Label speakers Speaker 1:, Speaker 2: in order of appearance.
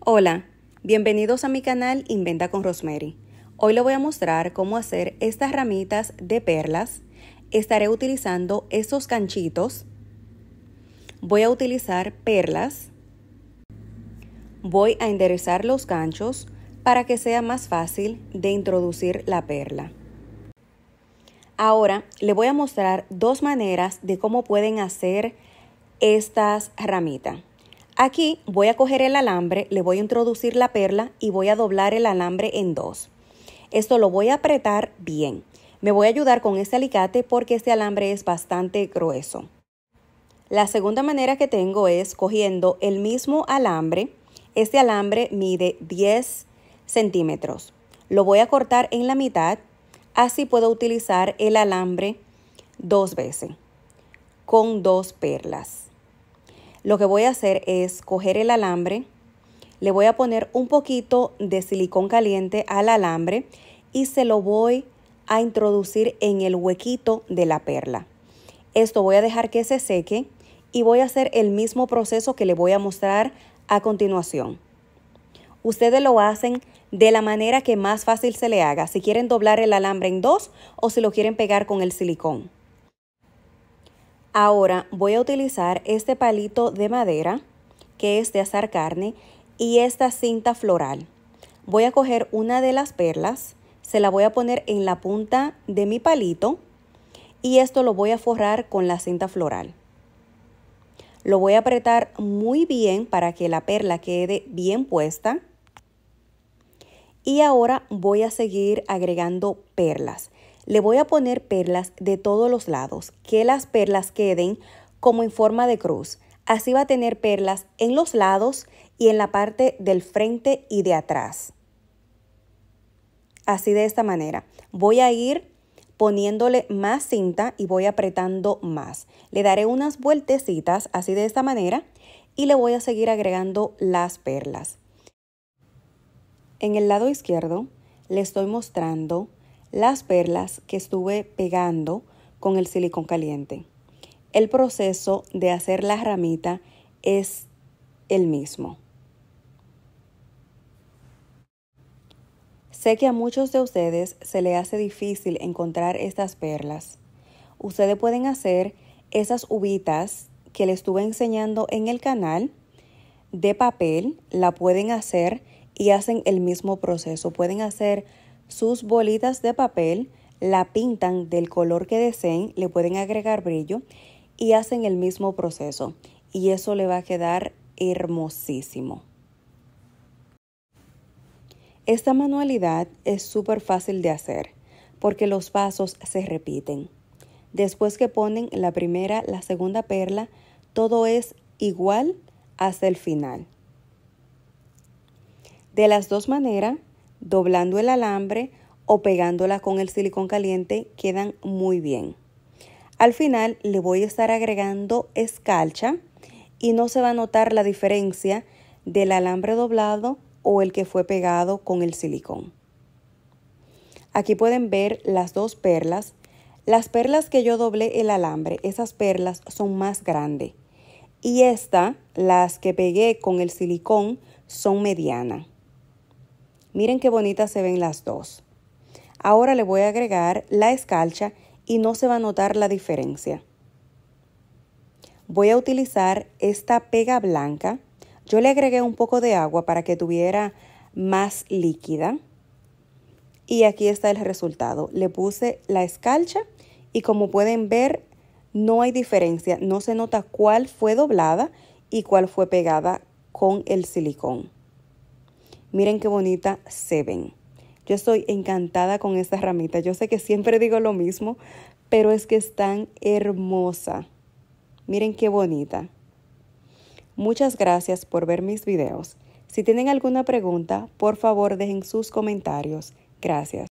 Speaker 1: Hola, bienvenidos a mi canal Inventa con Rosemary. Hoy les voy a mostrar cómo hacer estas ramitas de perlas. Estaré utilizando estos ganchitos. Voy a utilizar perlas. Voy a enderezar los ganchos para que sea más fácil de introducir la perla. Ahora le voy a mostrar dos maneras de cómo pueden hacer estas ramitas. Aquí voy a coger el alambre, le voy a introducir la perla y voy a doblar el alambre en dos. Esto lo voy a apretar bien. Me voy a ayudar con este alicate porque este alambre es bastante grueso. La segunda manera que tengo es cogiendo el mismo alambre. Este alambre mide 10 centímetros. Lo voy a cortar en la mitad. Así puedo utilizar el alambre dos veces con dos perlas. Lo que voy a hacer es coger el alambre, le voy a poner un poquito de silicón caliente al alambre y se lo voy a introducir en el huequito de la perla. Esto voy a dejar que se seque y voy a hacer el mismo proceso que le voy a mostrar a continuación. Ustedes lo hacen de la manera que más fácil se le haga, si quieren doblar el alambre en dos o si lo quieren pegar con el silicón. Ahora voy a utilizar este palito de madera, que es de azar carne, y esta cinta floral. Voy a coger una de las perlas, se la voy a poner en la punta de mi palito y esto lo voy a forrar con la cinta floral. Lo voy a apretar muy bien para que la perla quede bien puesta. Y ahora voy a seguir agregando perlas. Le voy a poner perlas de todos los lados, que las perlas queden como en forma de cruz. Así va a tener perlas en los lados y en la parte del frente y de atrás. Así de esta manera. Voy a ir poniéndole más cinta y voy apretando más. Le daré unas vueltecitas así de esta manera y le voy a seguir agregando las perlas. En el lado izquierdo le estoy mostrando las perlas que estuve pegando con el silicón caliente. El proceso de hacer la ramita es el mismo. Sé que a muchos de ustedes se le hace difícil encontrar estas perlas. Ustedes pueden hacer esas uvitas que les estuve enseñando en el canal de papel, la pueden hacer y hacen el mismo proceso. Pueden hacer sus bolitas de papel la pintan del color que deseen, le pueden agregar brillo y hacen el mismo proceso. Y eso le va a quedar hermosísimo. Esta manualidad es súper fácil de hacer porque los pasos se repiten. Después que ponen la primera, la segunda perla, todo es igual hasta el final. De las dos maneras, doblando el alambre o pegándola con el silicón caliente quedan muy bien. Al final le voy a estar agregando escarcha y no se va a notar la diferencia del alambre doblado o el que fue pegado con el silicón. Aquí pueden ver las dos perlas. Las perlas que yo doblé el alambre, esas perlas son más grandes. Y esta, las que pegué con el silicón, son medianas. Miren qué bonitas se ven las dos. Ahora le voy a agregar la escarcha y no se va a notar la diferencia. Voy a utilizar esta pega blanca. Yo le agregué un poco de agua para que tuviera más líquida. Y aquí está el resultado. Le puse la escarcha y como pueden ver no hay diferencia. No se nota cuál fue doblada y cuál fue pegada con el silicón. Miren qué bonita se ven. Yo estoy encantada con esta ramita. Yo sé que siempre digo lo mismo, pero es que es tan hermosa. Miren qué bonita. Muchas gracias por ver mis videos. Si tienen alguna pregunta, por favor dejen sus comentarios. Gracias.